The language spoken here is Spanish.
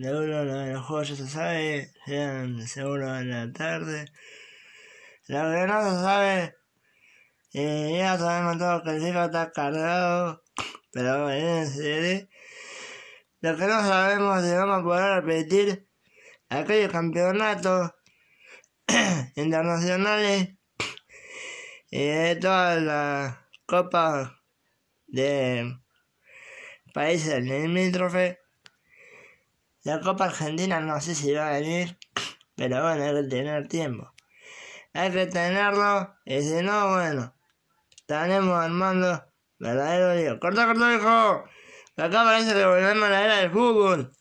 ...de uno de los juegos ya se sabe, sean seguro en la tarde. ...lo que no se sabe, eh, ya sabemos todo que el ciclo está cargado, pero en serio. Lo que no sabemos si vamos a poder repetir aquellos campeonatos internacionales y eh, de todas las copas de países limítrofes la Copa Argentina no sé si va a venir, pero bueno, hay que tener tiempo. Hay que tenerlo, y si no, bueno, tenemos armando verdadero lío. ¡Corta, corta, hijo! Acá parece que volvemos a la era del fútbol.